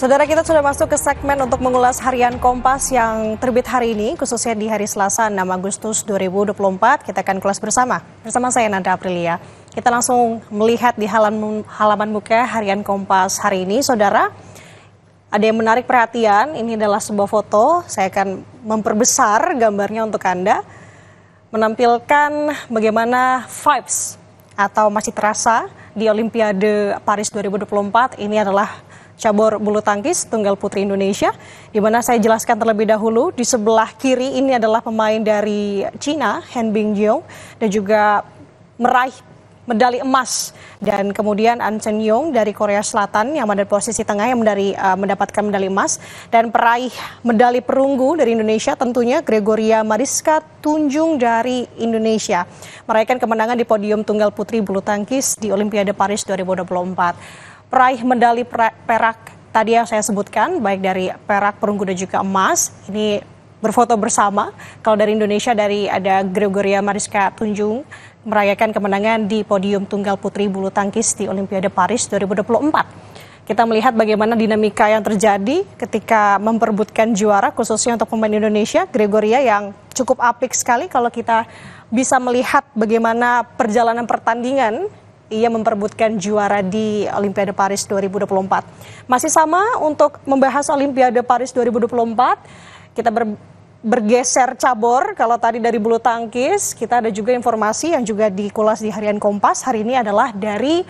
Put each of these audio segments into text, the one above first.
Saudara kita sudah masuk ke segmen untuk mengulas harian Kompas yang terbit hari ini, khususnya di hari Selasa 6 Agustus 2024. Kita akan kelas bersama, bersama saya Nanda Aprilia. Kita langsung melihat di halaman, halaman buka harian Kompas hari ini, Saudara. Ada yang menarik perhatian, ini adalah sebuah foto, saya akan memperbesar gambarnya untuk Anda. Menampilkan bagaimana vibes atau masih terasa di Olimpiade Paris 2024, ini adalah cabur bulu tangkis tunggal putri Indonesia di mana saya jelaskan terlebih dahulu di sebelah kiri ini adalah pemain dari Cina Han Bingjiu dan juga meraih medali emas dan kemudian An Chen Yong dari Korea Selatan yang di posisi tengah yang dari uh, mendapatkan medali emas dan peraih medali perunggu dari Indonesia tentunya Gregoria Mariska Tunjung dari Indonesia meraihkan kemenangan di podium tunggal putri bulu tangkis di Olimpiade Paris 2024 peraih medali perak tadi yang saya sebutkan, baik dari perak, perunggu dan juga emas, ini berfoto bersama. Kalau dari Indonesia dari ada Gregoria Mariska Tunjung merayakan kemenangan di podium tunggal putri bulu tangkis di Olimpiade Paris 2024. Kita melihat bagaimana dinamika yang terjadi ketika memperbutkan juara khususnya untuk pemain Indonesia, Gregoria yang cukup apik sekali kalau kita bisa melihat bagaimana perjalanan pertandingan ia memperbutkan juara di Olimpiade Paris 2024. Masih sama untuk membahas Olimpiade Paris 2024, kita ber, bergeser cabur. Kalau tadi dari bulu tangkis, kita ada juga informasi yang juga dikulas di Harian Kompas. Hari ini adalah dari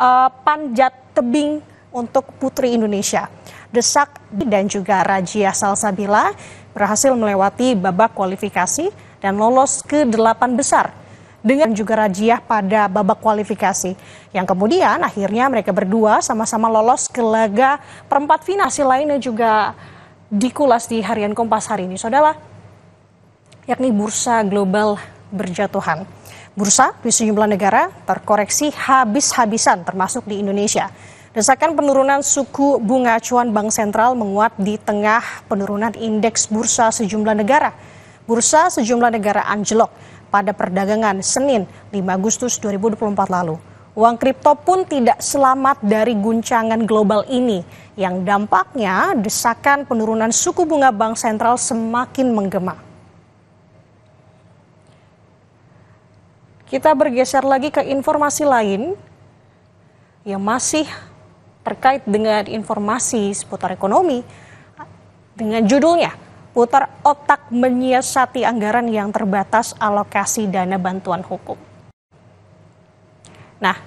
uh, panjat tebing untuk putri Indonesia. Desak dan juga Rajia Salsabila berhasil melewati babak kualifikasi dan lolos ke delapan besar dengan juga Rajiah pada babak kualifikasi. Yang kemudian akhirnya mereka berdua sama-sama lolos ke laga perempat final. hasil lainnya juga dikulas di harian Kompas hari ini, saudara. Yakni bursa global berjatuhan. Bursa di sejumlah negara terkoreksi habis-habisan termasuk di Indonesia. Desakan penurunan suku bunga acuan Bank Sentral menguat di tengah penurunan indeks bursa sejumlah negara. Bursa sejumlah negara anjlok pada perdagangan Senin 5 Agustus 2024 lalu. Uang kripto pun tidak selamat dari guncangan global ini yang dampaknya desakan penurunan suku bunga bank sentral semakin menggema. Kita bergeser lagi ke informasi lain yang masih terkait dengan informasi seputar ekonomi dengan judulnya putar otak menyiasati anggaran yang terbatas alokasi dana bantuan hukum. Nah,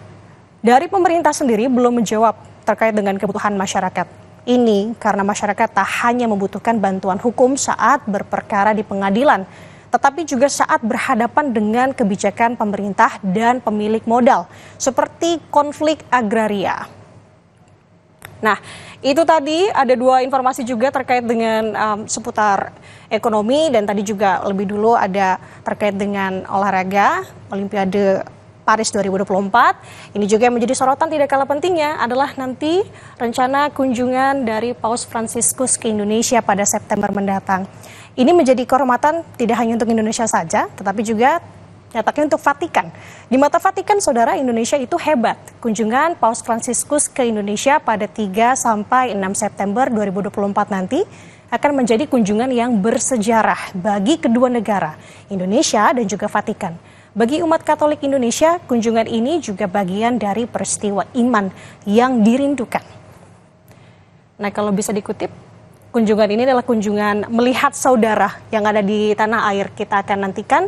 dari pemerintah sendiri belum menjawab terkait dengan kebutuhan masyarakat. Ini karena masyarakat tak hanya membutuhkan bantuan hukum saat berperkara di pengadilan, tetapi juga saat berhadapan dengan kebijakan pemerintah dan pemilik modal, seperti konflik agraria. Nah, itu tadi ada dua informasi juga terkait dengan um, seputar ekonomi dan tadi juga lebih dulu ada terkait dengan olahraga Olimpiade Paris 2024. Ini juga yang menjadi sorotan tidak kalah pentingnya adalah nanti rencana kunjungan dari Paus Franciscus ke Indonesia pada September mendatang. Ini menjadi kehormatan tidak hanya untuk Indonesia saja, tetapi juga nyatanya untuk Vatikan. Di mata Vatikan, saudara Indonesia itu hebat. Kunjungan Paus Fransiskus ke Indonesia pada 3 sampai 6 September 2024 nanti akan menjadi kunjungan yang bersejarah bagi kedua negara, Indonesia dan juga Vatikan. Bagi umat Katolik Indonesia, kunjungan ini juga bagian dari peristiwa iman yang dirindukan. Nah, kalau bisa dikutip, kunjungan ini adalah kunjungan melihat saudara yang ada di tanah air. Kita akan nantikan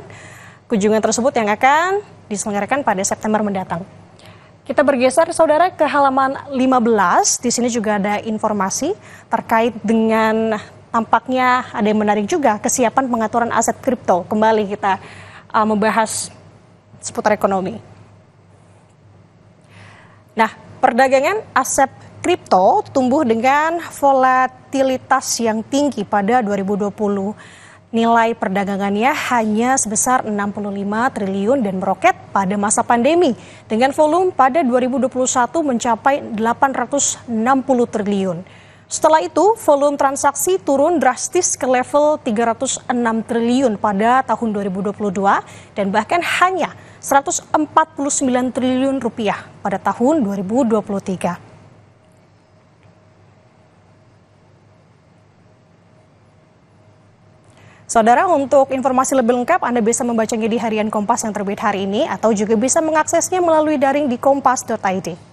Kunjungan tersebut yang akan diselenggarakan pada September mendatang. Kita bergeser saudara ke halaman 15. Di sini juga ada informasi terkait dengan tampaknya ada yang menarik juga kesiapan pengaturan aset kripto. Kembali kita uh, membahas seputar ekonomi. Nah, perdagangan aset kripto tumbuh dengan volatilitas yang tinggi pada 2020 Nilai perdagangannya hanya sebesar 65 triliun dan meroket pada masa pandemi dengan volume pada 2021 mencapai 860 triliun. Setelah itu, volume transaksi turun drastis ke level 306 triliun pada tahun 2022 dan bahkan hanya 149 triliun rupiah pada tahun 2023. Saudara, untuk informasi lebih lengkap Anda bisa membacanya di harian Kompas yang terbit hari ini atau juga bisa mengaksesnya melalui daring di kompas.id.